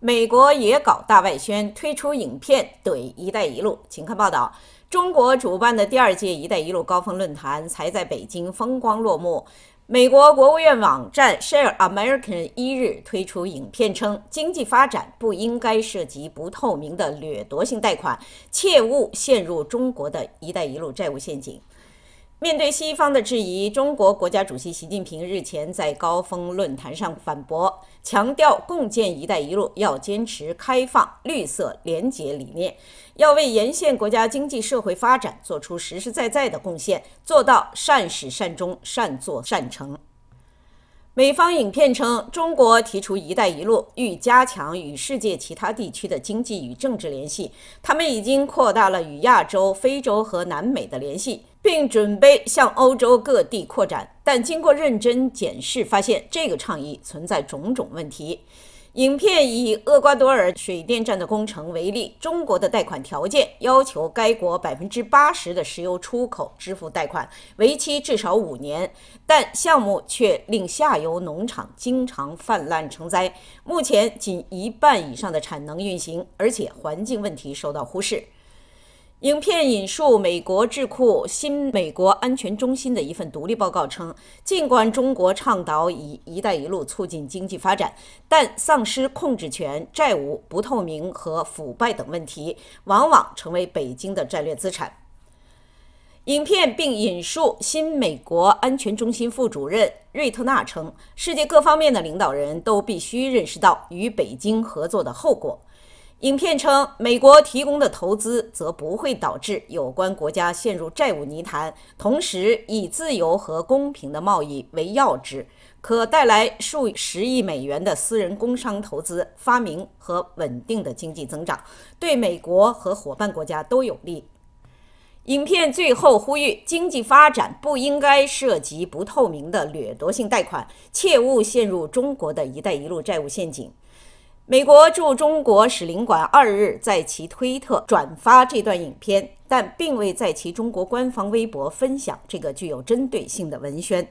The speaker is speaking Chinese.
美国也搞大外宣，推出影片怼“一带一路”。请看报道：中国主办的第二届“一带一路”高峰论坛才在北京风光落幕，美国国务院网站 Share America n 一日推出影片称：“经济发展不应该涉及不透明的掠夺性贷款，切勿陷入中国的一带一路债务陷阱。”面对西方的质疑，中国国家主席习近平日前在高峰论坛上反驳，强调共建“一带一路”要坚持开放、绿色、廉洁理念，要为沿线国家经济社会发展做出实实在在的贡献，做到善始善终、善作善成。美方影片称，中国提出“一带一路”，欲加强与世界其他地区的经济与政治联系。他们已经扩大了与亚洲、非洲和南美的联系，并准备向欧洲各地扩展。但经过认真检视，发现这个倡议存在种种问题。影片以厄瓜多尔水电站的工程为例，中国的贷款条件要求该国百分之八十的石油出口支付贷款，为期至少五年，但项目却令下游农场经常泛滥成灾。目前仅一半以上的产能运行，而且环境问题受到忽视。影片引述美国智库新美国安全中心的一份独立报告称，尽管中国倡导以“一带一路”促进经济发展，但丧失控制权、债务不透明和腐败等问题，往往成为北京的战略资产。影片并引述新美国安全中心副主任瑞特纳称：“世界各方面的领导人都必须认识到与北京合作的后果。”影片称，美国提供的投资则不会导致有关国家陷入债务泥潭，同时以自由和公平的贸易为要旨，可带来数十亿美元的私人工商投资、发明和稳定的经济增长，对美国和伙伴国家都有利。影片最后呼吁，经济发展不应该涉及不透明的掠夺性贷款，切勿陷入中国的一带一路债务陷阱。美国驻中国使领馆二日在其推特转发这段影片，但并未在其中国官方微博分享这个具有针对性的文宣。